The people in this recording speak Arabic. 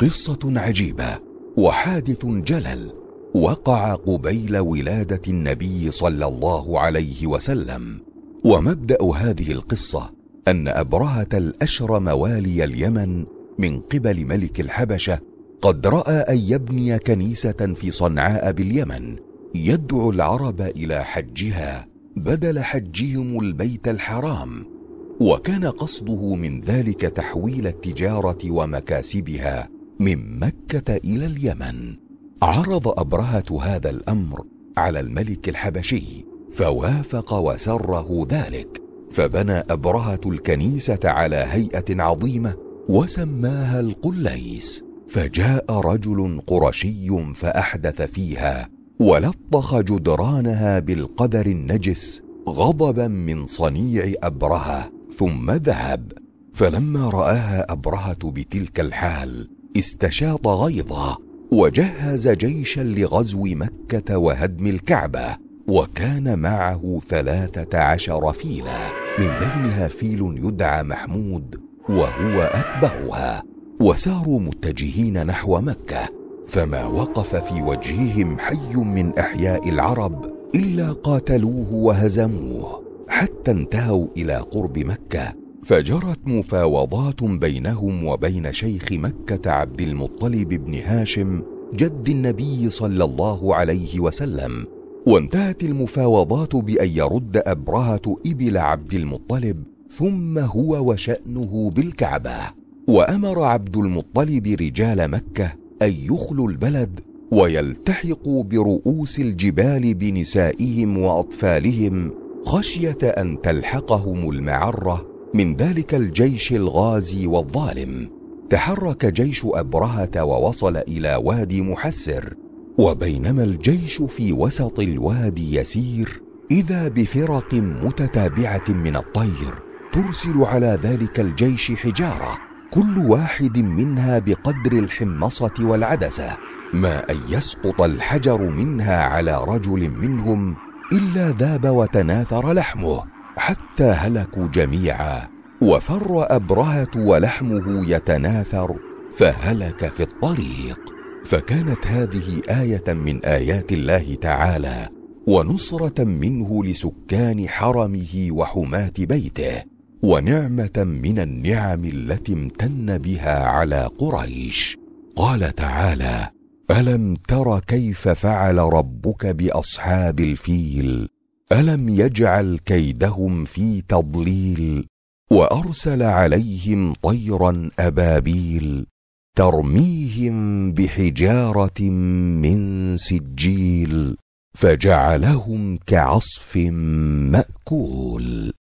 قصه عجيبه وحادث جلل وقع قبيل ولاده النبي صلى الله عليه وسلم ومبدا هذه القصه ان ابرهه الاشرم والي اليمن من قبل ملك الحبشه قد راى ان يبني كنيسه في صنعاء باليمن يدعو العرب الى حجها بدل حجهم البيت الحرام وكان قصده من ذلك تحويل التجاره ومكاسبها من مكه الى اليمن عرض ابرهه هذا الامر على الملك الحبشي فوافق وسره ذلك فبنى ابرهه الكنيسه على هيئه عظيمه وسماها القليس فجاء رجل قرشي فاحدث فيها ولطخ جدرانها بالقدر النجس غضبا من صنيع ابرهه ثم ذهب فلما راها ابرهه بتلك الحال استشاط غيظه وجهز جيشا لغزو مكه وهدم الكعبه وكان معه ثلاثه عشر فيلا من بينها فيل يدعى محمود وهو اكبرها وساروا متجهين نحو مكه فما وقف في وجههم حي من احياء العرب الا قاتلوه وهزموه حتى انتهوا الى قرب مكه فجرت مفاوضات بينهم وبين شيخ مكه عبد المطلب بن هاشم جد النبي صلى الله عليه وسلم وانتهت المفاوضات بان يرد ابرهه ابل عبد المطلب ثم هو وشانه بالكعبه وامر عبد المطلب رجال مكه ان يخلوا البلد ويلتحقوا برؤوس الجبال بنسائهم واطفالهم خشيه ان تلحقهم المعره من ذلك الجيش الغازي والظالم تحرك جيش ابرهه ووصل الى وادي محسر وبينما الجيش في وسط الوادي يسير اذا بفرق متتابعه من الطير ترسل على ذلك الجيش حجاره كل واحد منها بقدر الحمصه والعدسه ما ان يسقط الحجر منها على رجل منهم الا ذاب وتناثر لحمه حتى هلكوا جميعا وفر ابرهه ولحمه يتناثر فهلك في الطريق فكانت هذه ايه من ايات الله تعالى ونصره منه لسكان حرمه وحماه بيته ونعمه من النعم التي امتن بها على قريش قال تعالى الم تر كيف فعل ربك باصحاب الفيل الم يجعل كيدهم في تضليل وارسل عليهم طيرا ابابيل ترميهم بحجاره من سجيل فجعلهم كعصف ماكول